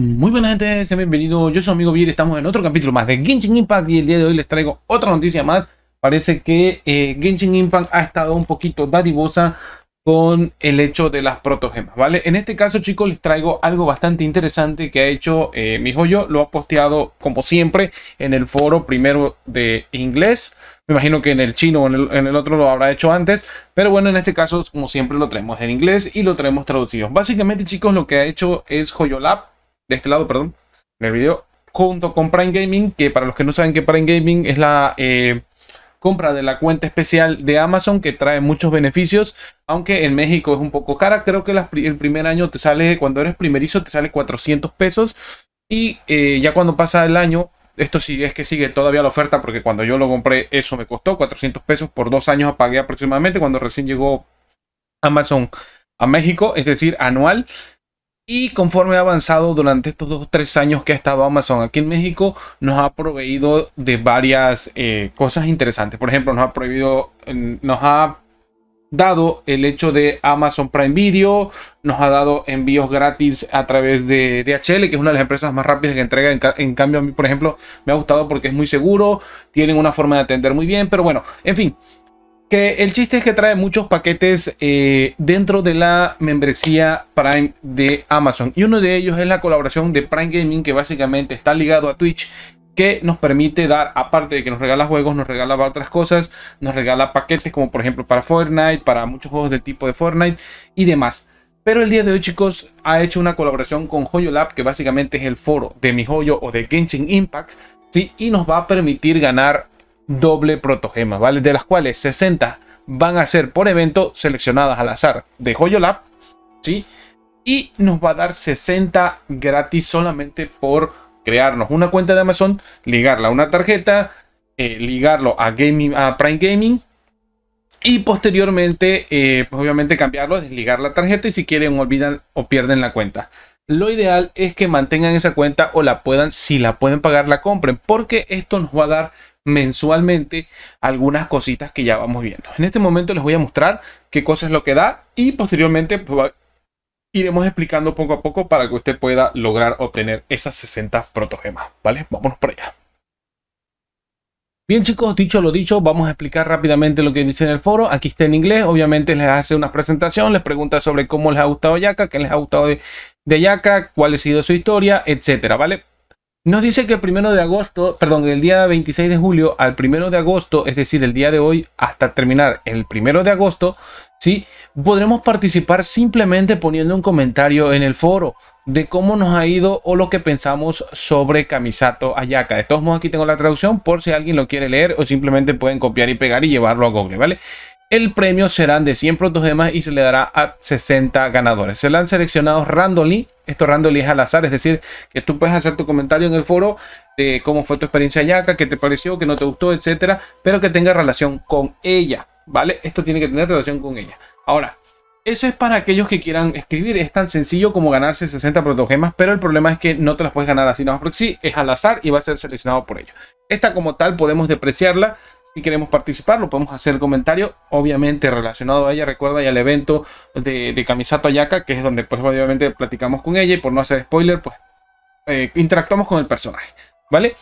Muy buenas gente, sean bienvenidos. Yo soy amigo y estamos en otro capítulo más de Genshin Impact y el día de hoy les traigo otra noticia más. Parece que eh, Genshin Impact ha estado un poquito dadivosa con el hecho de las protogemas, ¿vale? En este caso, chicos, les traigo algo bastante interesante que ha hecho eh, mi joyo. Lo ha posteado, como siempre, en el foro primero de inglés. Me imagino que en el chino o en el, en el, otro lo habrá hecho antes. Pero bueno, en este caso, como siempre, lo traemos en inglés y lo traemos traducido. Básicamente, chicos, lo que ha hecho es Joyolab de este lado, perdón, en el video, junto con Prime Gaming, que para los que no saben que Prime Gaming es la eh, compra de la cuenta especial de Amazon que trae muchos beneficios, aunque en México es un poco cara, creo que el primer año te sale, cuando eres primerizo, te sale 400 pesos y eh, ya cuando pasa el año... Esto sí es que sigue todavía la oferta porque cuando yo lo compré eso me costó 400 pesos por dos años apagué aproximadamente cuando recién llegó Amazon a México, es decir, anual. Y conforme ha avanzado durante estos dos o tres años que ha estado Amazon aquí en México, nos ha proveído de varias eh, cosas interesantes. Por ejemplo, nos ha prohibido, nos ha dado el hecho de Amazon Prime Video, nos ha dado envíos gratis a través de DHL, que es una de las empresas más rápidas que entrega. En, en, cambio, a mí, por ejemplo, me ha gustado porque es muy seguro, tienen una forma de atender muy bien, pero bueno, en fin, que el chiste es que trae muchos paquetes eh, dentro de la membresía Prime de Amazon. Y uno de ellos es la colaboración de Prime Gaming, que básicamente está ligado a Twitch que nos permite dar, aparte de que nos regala juegos, nos regala otras cosas, nos regala paquetes como por ejemplo para Fortnite, para muchos juegos del tipo de Fortnite y demás. Pero el día de hoy chicos ha hecho una colaboración con Hoyo Lab, que básicamente es el foro de mi Hoyo o de Genshin Impact, ¿sí? y nos va a permitir ganar doble protogema, ¿vale? De las cuales 60 van a ser por evento seleccionadas al azar de Hoyolab, ¿sí? Y nos va a dar 60 gratis solamente por crearnos una cuenta de Amazon, ligarla a una tarjeta, eh, ligarlo a, gaming, a Prime Gaming y posteriormente, eh, pues obviamente cambiarlo, desligar la tarjeta y si quieren olvidan o pierden la cuenta. Lo ideal es que mantengan esa cuenta o la puedan, si la pueden pagar, la compren, porque esto nos va a dar mensualmente algunas cositas que ya vamos viendo. En este momento les voy a mostrar qué cosa es lo que da y posteriormente pues, iremos explicando poco a poco para que usted pueda lograr obtener esas 60 protogemas, ¿vale? Vámonos por allá. Bien chicos, dicho lo dicho, vamos a explicar rápidamente lo que dice en el foro. Aquí está en inglés, obviamente les hace una presentación, les pregunta sobre cómo les ha gustado Yaka, qué les ha gustado de, de Yaka, cuál ha sido su historia, etcétera, ¿vale? Nos dice que el primero de agosto, perdón, el día 26 de julio al primero de agosto, es decir, el día de hoy hasta terminar el primero de agosto, ¿sí? Podremos participar simplemente poniendo un comentario en el foro de cómo nos ha ido o lo que pensamos sobre camisato Ayaka. De todos modos, aquí tengo la traducción por si alguien lo quiere leer o simplemente pueden copiar y pegar y llevarlo a Google, ¿vale? El premio serán de 100 demás y se le dará a 60 ganadores. Se han seleccionado randomly esto random es al azar, es decir, que tú puedes hacer tu comentario en el foro de cómo fue tu experiencia Yaca, qué te pareció, qué no te gustó, etcétera, pero que tenga relación con ella, ¿vale? Esto tiene que tener relación con ella. Ahora, eso es para aquellos que quieran escribir. Es tan sencillo como ganarse 60 protogemas, pero el problema es que no te las puedes ganar así nomás porque sí, es al azar y va a ser seleccionado por ello. Esta como tal podemos depreciarla queremos participar, lo podemos hacer comentario, obviamente relacionado a ella. Recuerda ya el evento de, camisato Kamisato Ayaka, que es donde pues obviamente platicamos con ella y por no hacer spoiler, pues eh, interactuamos con el personaje, ¿vale?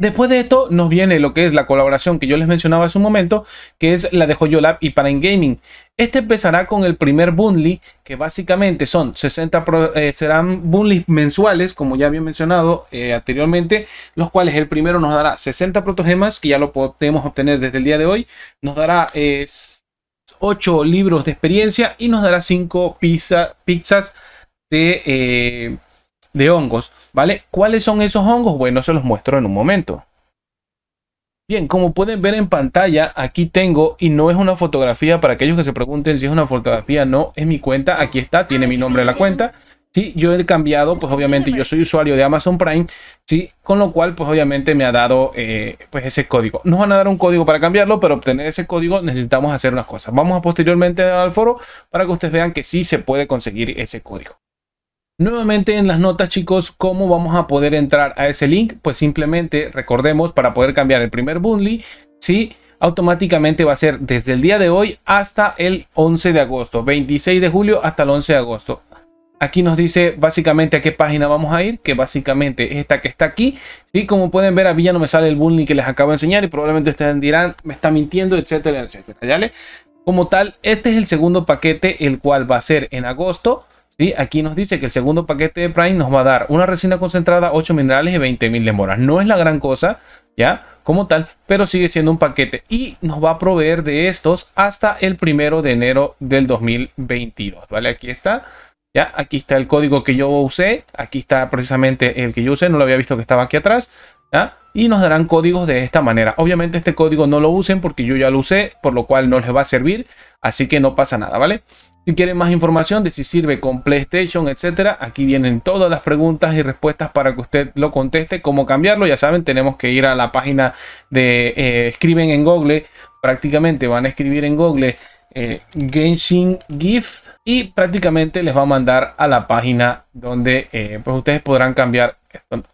Después de esto nos viene lo que es la colaboración que yo les mencionaba hace un momento, que es la de Joyolab y para Gaming. Este empezará con el primer bundle, que básicamente son 60 eh, serán bundles mensuales, como ya había mencionado eh, anteriormente, los cuales el primero nos dará 60 protogemas, que ya lo podemos obtener desde el día de hoy, nos dará 8 eh, libros de experiencia y nos dará 5 pizzas de de hongos, ¿vale? ¿Cuáles son esos hongos? Bueno, se los muestro en un momento. Bien, como pueden ver en pantalla, aquí tengo, y no es una fotografía, para aquellos que se pregunten si es una fotografía, no, es mi cuenta, aquí está, tiene mi nombre en la cuenta. Si yo he cambiado, pues obviamente yo soy usuario de Amazon Prime, sí, con lo cual pues obviamente me ha dado eh, pues ese código. Nos van a dar un código para cambiarlo, pero obtener ese código necesitamos hacer unas cosas. Vamos a posteriormente al foro para que ustedes vean que sí se puede conseguir ese código. Nuevamente en las notas chicos, ¿cómo vamos a poder entrar a ese link? Pues simplemente recordemos para poder cambiar el primer bundle, ¿sí? automáticamente va a ser desde el día de hoy hasta el 11 de agosto, 26 de julio hasta el 11 de agosto. Aquí nos dice básicamente a qué página vamos a ir, que básicamente es esta que está aquí. Y como pueden ver, a mí ya no me sale el bundle que les acabo de enseñar y probablemente ustedes dirán, me está mintiendo, etcétera, etcétera. le. Como tal, este es el segundo paquete, el cual va a ser en agosto, Aquí nos dice que el segundo paquete de Prime nos va a dar una resina concentrada, 8 minerales y 20.000 de moras. No es la gran cosa, ¿ya? Como tal, pero sigue siendo un paquete y nos va a proveer de estos hasta el primero de enero del 2022, ¿vale? Aquí está. Ya, aquí está el código que yo usé, aquí está precisamente el que yo usé, no lo había visto que estaba aquí atrás, y nos darán códigos de esta manera. Obviamente este código no lo usen porque yo ya lo usé, por lo cual no les va a servir, así que no pasa nada, ¿vale? Si quieren más información de si sirve con PlayStation, etcétera, aquí vienen todas las preguntas y respuestas para que usted lo conteste. Cómo cambiarlo, ya saben, tenemos que ir a la página de eh, escriben en Google. Prácticamente van a escribir en Google eh, Genshin Gift y prácticamente les va a mandar a la página donde eh, pues ustedes podrán cambiar,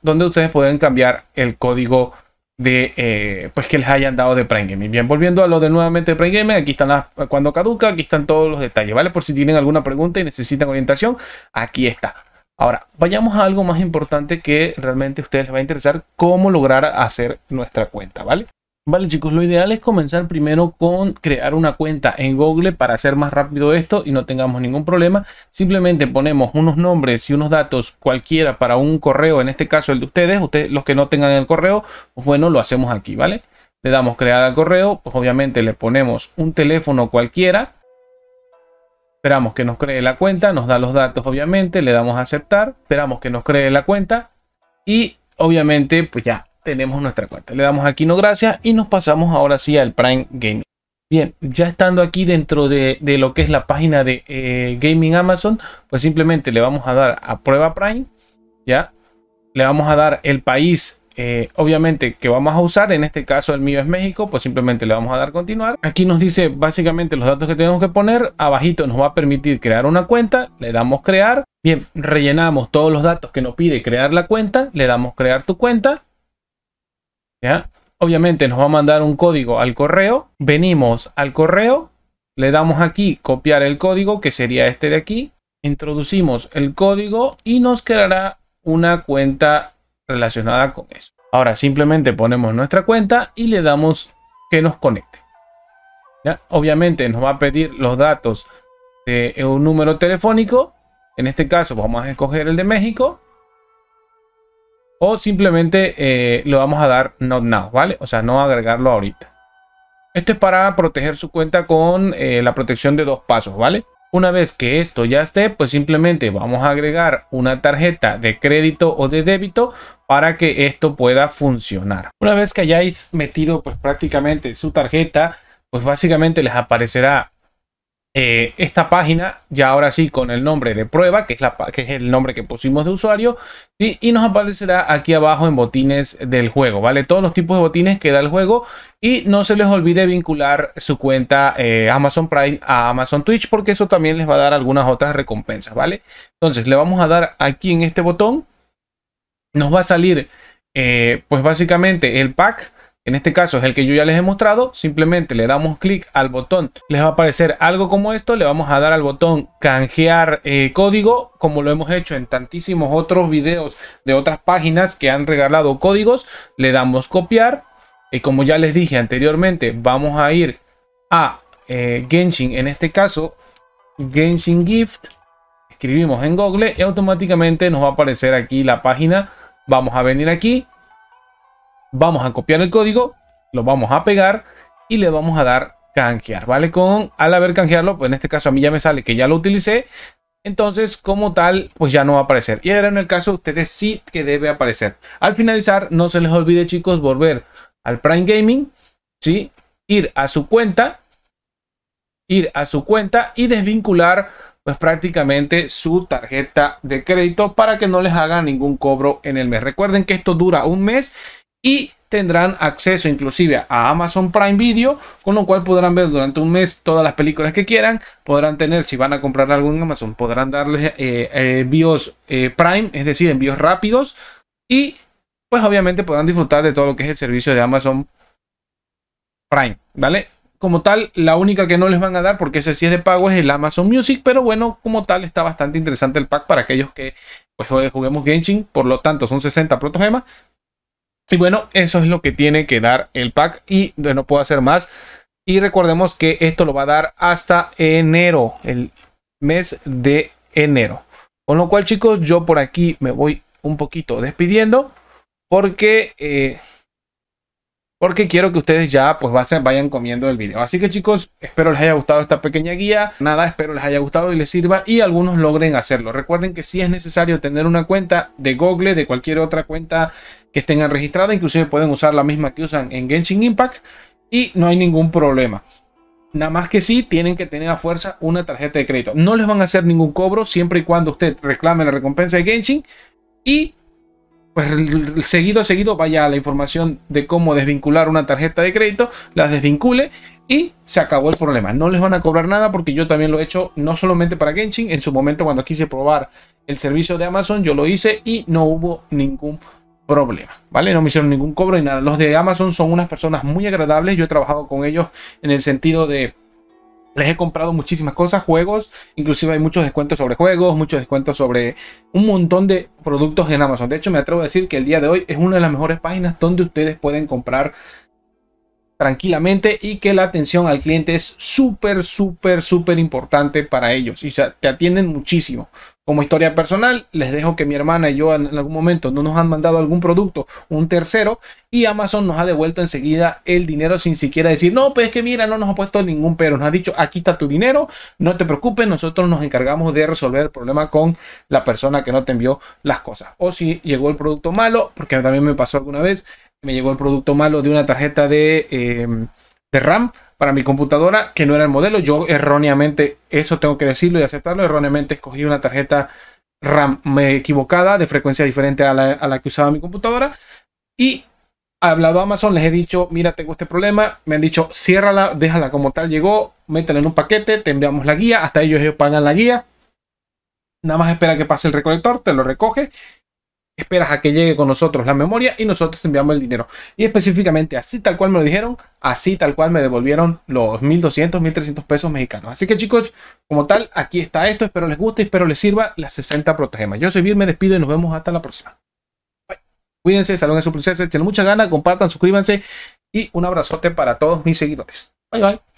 donde ustedes pueden cambiar el código de eh, pues que les hayan dado de Prime Gaming. Bien, volviendo a lo de nuevamente de Prime Gaming, aquí están cuando caduca, aquí están todos los detalles, ¿vale? Por si tienen alguna pregunta y necesitan orientación, aquí está. Ahora, vayamos a algo más importante que realmente a ustedes les va a interesar, cómo lograr hacer nuestra cuenta, ¿vale? Vale chicos, lo ideal es comenzar primero con crear una cuenta en Google para hacer más rápido esto y no tengamos ningún problema. Simplemente ponemos unos nombres y unos datos cualquiera para un correo, en este caso el de ustedes, ustedes los que no tengan el correo, pues bueno, lo hacemos aquí, ¿vale? Le damos crear al correo, pues obviamente le ponemos un teléfono cualquiera. Esperamos que nos cree la cuenta, nos da los datos obviamente, le damos a aceptar, esperamos que nos cree la cuenta y obviamente pues ya tenemos nuestra cuenta. Le damos aquí no gracias y nos pasamos ahora sí al Prime Gaming. Bien, ya estando aquí dentro de, lo que es la página de eh, Gaming Amazon, pues simplemente le vamos a dar a prueba Prime, ¿ya? Le vamos a dar el país, eh, obviamente, que vamos a usar, en este caso el mío es México, pues simplemente le vamos a dar continuar. Aquí nos dice básicamente los datos que tenemos que poner, abajito nos va a permitir crear una cuenta, le damos crear, bien, rellenamos todos los datos que nos pide crear la cuenta, le damos crear tu cuenta, Obviamente nos va a mandar un código al correo. Venimos al correo, le damos aquí copiar el código, que sería este de aquí. Introducimos el código y nos quedará una cuenta relacionada con eso. Ahora simplemente ponemos nuestra cuenta y le damos que nos conecte. ¿Ya? Obviamente nos va a pedir los datos de un número telefónico. En este caso vamos a escoger el de México. O simplemente eh, lo vamos a dar not now, ¿vale? O sea, no agregarlo ahorita. Esto es para proteger su cuenta con eh, la protección de dos pasos, ¿vale? Una vez que esto ya esté, pues simplemente vamos a agregar una tarjeta de crédito o de débito para que esto pueda funcionar. Una vez que hayáis metido pues prácticamente su tarjeta, pues básicamente les aparecerá eh, esta página, ya ahora sí con el nombre de prueba, que es, la, que es el nombre que pusimos de usuario, y nos aparecerá aquí abajo en botines del juego, ¿vale? Todos los tipos de botines que da el juego y no se les olvide vincular su cuenta eh, Amazon Prime a Amazon Twitch porque eso también les va a dar algunas otras recompensas, ¿vale? Entonces le vamos a dar aquí en este botón, nos va a salir eh, pues básicamente el pack en este caso es el que yo ya les he mostrado. Simplemente le damos clic al botón. Les va a aparecer algo como esto. Le vamos a dar al botón canjear eh, código. Como lo hemos hecho en tantísimos otros videos de otras páginas que han regalado códigos. Le damos copiar. Y como ya les dije anteriormente, vamos a ir a eh, Genshin. En este caso, Genshin Gift. Escribimos en Google y automáticamente nos va a aparecer aquí la página. Vamos a venir aquí Vamos a copiar el código, lo vamos a pegar y le vamos a dar canjear, ¿vale? Con al haber canjearlo, pues en este caso a mí ya me sale que ya lo utilicé. Entonces, como tal, pues ya no va a aparecer. Y ahora en el caso ustedes sí que debe aparecer. Al finalizar, no se les olvide, chicos, volver al Prime Gaming, ¿sí? Ir a su cuenta, ir a su cuenta y desvincular pues prácticamente su tarjeta de crédito para que no les haga ningún cobro en el mes. Recuerden que esto dura un mes y tendrán acceso inclusive a Amazon Prime Video, con lo cual podrán ver durante un mes todas las películas que quieran, podrán tener, si van a comprar algo en Amazon, podrán darles eh, eh, envíos eh, Prime, es decir, envíos rápidos, y pues obviamente podrán disfrutar de todo lo que es el servicio de Amazon Prime, ¿vale? Como tal, la única que no les van a dar, porque ese sí es de pago, es el Amazon Music, pero bueno, como tal está bastante interesante el pack para aquellos que pues, juguemos Genshin, por lo tanto son 60 protogemas, y bueno, eso es lo que tiene que dar el pack y no puedo hacer más. Y recordemos que esto lo va a dar hasta enero, el mes de enero. Con lo cual chicos, yo por aquí me voy un poquito despidiendo porque... Eh, porque quiero que ustedes ya pues vayan comiendo el video. Así que chicos, espero les haya gustado esta pequeña guía. Nada, espero les haya gustado y les sirva y algunos logren hacerlo. Recuerden que si es necesario tener una cuenta de Google, de cualquier otra cuenta que estén registrada, inclusive pueden usar la misma que usan en Genshin Impact y no hay ningún problema. Nada más que sí, tienen que tener a fuerza una tarjeta de crédito. No les van a hacer ningún cobro siempre y cuando usted reclame la recompensa de Genshin y pues seguido, a seguido vaya a la información de cómo desvincular una tarjeta de crédito, las desvincule y se acabó el problema. No les van a cobrar nada porque yo también lo he hecho no solamente para Genshin, en su momento cuando quise probar el servicio de Amazon yo lo hice y no hubo ningún problema, ¿vale? No me hicieron ningún cobro ni nada. Los de Amazon son unas personas muy agradables, yo he trabajado con ellos en el sentido de les he comprado muchísimas cosas, juegos, inclusive hay muchos descuentos sobre juegos, muchos descuentos sobre un montón de productos en Amazon. De hecho, me atrevo a decir que el día de hoy es una de las mejores páginas donde ustedes pueden comprar tranquilamente y que la atención al cliente es súper, súper, súper importante para ellos. Y te atienden muchísimo. Como historia personal, les dejo que mi hermana y yo en algún momento no nos han mandado algún producto, un tercero, y Amazon nos ha devuelto enseguida el dinero sin siquiera decir, no, pues es que mira, no nos ha puesto ningún pero, nos ha dicho, aquí está tu dinero, no te preocupes, nosotros nos encargamos de resolver el problema con la persona que no te envió las cosas. O si llegó el producto malo, porque también me pasó alguna vez, me llegó el producto malo de una tarjeta de, eh, de RAM para mi computadora, que no era el modelo. Yo erróneamente, eso tengo que decirlo y aceptarlo, erróneamente escogí una tarjeta RAM equivocada de frecuencia diferente a la, que usaba mi computadora. Y he hablado a Amazon, les he dicho, mira, tengo este problema. Me han dicho, ciérrala, déjala como tal llegó, métela en un paquete, te enviamos la guía. Hasta ellos, ellos pagan la guía. Nada más espera que pase el recolector, te lo recoge esperas a que llegue con nosotros la memoria y nosotros te enviamos el dinero. Y específicamente así tal cual me lo dijeron, así tal cual me devolvieron los 1200, 1300 pesos mexicanos. Así que chicos, como tal, aquí está esto, espero les guste, espero les sirva la 60 protegemas. Yo soy Vir, me despido y nos vemos hasta la próxima. Cuídense, salón a su princesa, mucha gana, compartan, suscríbanse y un abrazote para todos mis seguidores. Bye bye.